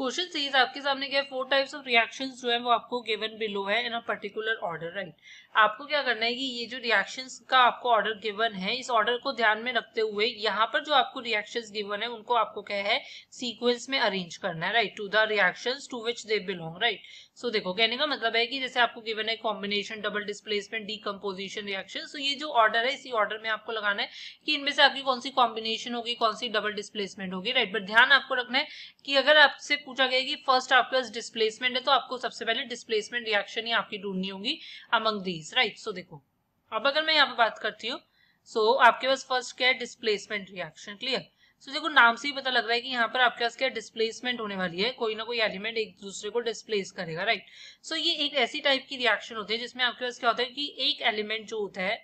Question series आपके सामने क्या है फोर टाइप्स ऑफ रिएक्शंस जो है वो आपको गिवन बिलो है in a particular order right आपको क्या करना है कि ये जो रिएक्शंस का आपको ऑर्डर गिवन है इस ऑर्डर को ध्यान में रखते हुए यहाँ पर जो आपको रिएक्शंस गिवन है उनको आपको क्या है सीक्वेंस में अरेंज करना है right to the reaction to which they belong right so देखो कहने का मतलब है कि जैसे आपको गिवन है combination double displacement decomposition reaction so ये जो ऑर्डर है इसी ऑर्डर में आपको लगाना है कि इनमें से आपकी कौन सी कॉम्बिनेशन होगी कौन सी डबल डिस्प्लेसमेंट होगी राइट बट ध्यान आपको रखना है कि अगर आपसे पूछा गया कि फर्स्ट आपके पास डिस्प्लेसमेंट है तो आपको सबसे पहले डिस्प्लेसमेंट रिएक्शन ही आपकी ढूंढनी होगी अमंग दीज राइट सो देखो अब अगर मैं यहाँ पे बात करती हूँ सो so, आपके पास फर्स्ट क्या है डिस्प्लेसमेंट रिएक्शन क्लियर सो देखो नाम से ही पता लग रहा है कि यहाँ पर आपके पास क्या डिस्प्लेसमेंट होने वाली है कोई ना कोई एलिमेंट एक दूसरे को डिस्प्लेस करेगा राइट सो so, ये एक ऐसी टाइप की रिएक्शन होती है जिसमें आपके पास क्या होता है कि एक एलिमेंट जो होता है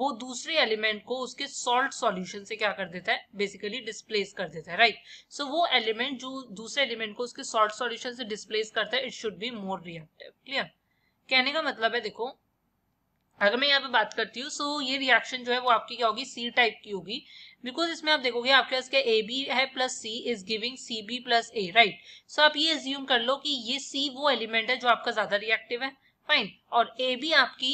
वो दूसरे एलिमेंट को उसके सॉल्ट सॉल्यूशन से क्या कर देता है बेसिकली डिस्प्लेस कर देता है राइट right? सो so, वो एलिमेंट जो दूसरे एलिमेंट को उसके सॉल्ट सॉल्यूशन से डिस्प्लेस करता है it should be more reactive clear कहने का मतलब है देखो अगर मैं यहाँ पे बात करती हूँ सो so ये रिएक्शन जो है वो आपकी क्या होगी सी टाइप की होगी बिकॉज इसमें आप देखोगे आपके पास क्या ए बी है plus C is giving C B plus A right so आप ये एज्यूम कर लो कि ये सी वो एलिमेंट है जो आपका ज्यादा रिएक्टिव है फाइन और ए बी आपकी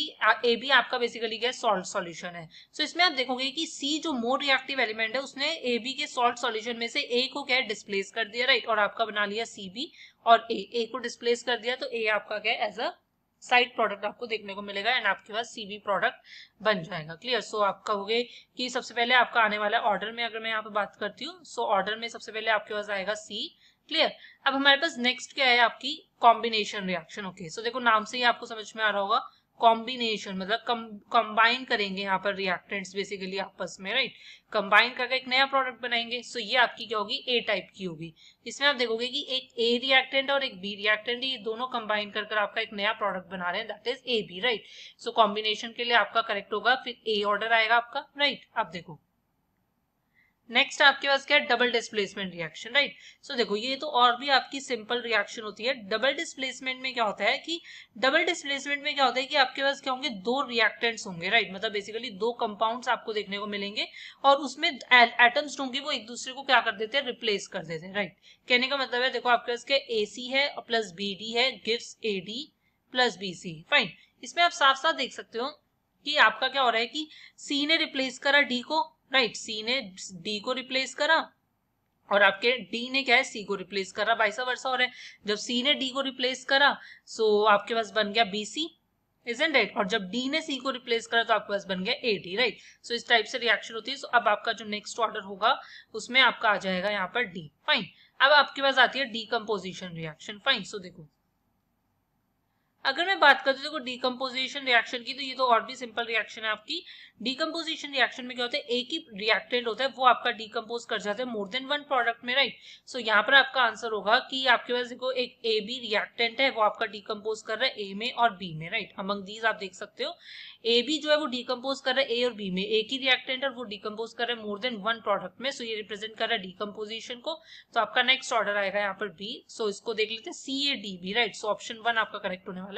ए बी आपका बेसिकली क्या है सॉल्ट सॉल्यूशन है सो so, इसमें आप देखोगे कि सी जो मोर रिएक्टिव एलिमेंट है उसने ए बी के सॉल्ट सॉल्यूशन में से ए को क्या है डिस्प्लेस कर दिया राइट और आपका बना लिया सी बी और ए ए को डिस्प्लेस कर दिया तो ए आपका क्या है एज अ साइड प्रोडक्ट आपको देखने को मिलेगा एंड आपके पास सीबी प्रोडक्ट बन जाएगा क्लियर सो so, आप कहोगे कि सबसे पहले आपका आने वाला ऑर्डर में अगर मैं यहाँ पे बात करती हूँ सो so ऑर्डर में सबसे पहले आपके पास आएगा सी क्लियर अब हमारे पास नेक्स्ट क्या है आपकी कॉम्बिनेशन रिएक्शन ओके सो देखो नाम से ही आपको समझ में आ रहा होगा कॉम्बिनेशन मतलब कंबाइन करेंगे यहाँ पर रिएक्टेंट्स बेसिकली आपस में राइट कंबाइन करके एक नया प्रोडक्ट बनाएंगे सो ये आपकी क्या होगी ए टाइप की होगी इसमें आप देखोगे कि एक ए रिएक्टेंट और एक बी रिएक्टेंट ये दोनों कंबाइन कर कर आपका एक नया प्रोडक्ट बना रहे हैं that is A B right so combination के लिए आपका करेक्ट होगा फिर ए ऑर्डर आएगा आपका राइट right? आप देखो नेक्स्ट आपके पास क्या है double displacement reaction right so देखो ये तो और भी आपकी सिंपल रिएक्शन होती है डबल डिस्प्लेसमेंट में क्या होता है कि डबल डिस्प्लेसमेंट में क्या होता है कि आपके पास क्या होंगे दो रिएक्टेंट्स होंगे राइट मतलब बेसिकली दो कंपाउंड्स आपको देखने को मिलेंगे और उसमें एटम्स होंगे वो एक दूसरे को क्या कर देते हैं रिप्लेस कर देते हैं राइट कहने का मतलब है देखो आपके पास क्या ए सी है प्लस बी डी है gives A D plus B C fine इसमें आप साफ साफ देख सकते हो कि आपका क्या हो रहा है कि सी ने रिप्लेस करा डी को राइट सी ने डी को रिप्लेस करा और आपके डी ने क्या है सी को रिप्लेस करा बाईस वर्षा हो रहा है जब सी ने डी को रिप्लेस करा सो आपके पास बन गया बी सी इजेंट राइट और जब डी ने सी को रिप्लेस करा तो आपके पास बन गया ए डी राइट सो इस टाइप से रिएक्शन होती है सो so अब आपका जो नेक्स्ट ऑर्डर होगा उसमें आपका आ जाएगा यहाँ पर डी फाइन अब आपके पास आती है डी रिएक्शन फाइन सो देखो अगर मैं बात करती हूँ डीकम्पोजिशन रिएक्शन की तो ये तो और भी सिंपल रिएक्शन है आपकी डिकम्पोजिशन रिएक्शन में क्या होता है एक ही रिएक्टेंट होता है वो आपका डीकम्पोज कर जाता है मोर देन वन प्रोडक्ट में राइट सो so, यहाँ पर आपका आंसर होगा कि आपके पास देखो एक ए बी रिएक्टेंट है वो आपका डीकम्पोज कर रहा है ए में और बी में राइट अमंग दीज आप देख सकते हो ए बी जो है वो डिकम्पोज कर रहा है ए और बी में एक ही रिएक्टेंट है वो डिकम्पोज कर रहा है मोर देन वन प्रोडक्ट में सो ये रिप्रेजेंट कर रहा है डीकम्पोजिशन को तो आपका नेक्स्ट ऑर्डर आएगा यहाँ पर बी सो इसको देख लेते हैं C A D B right so option one आपका करेक्ट होने वाला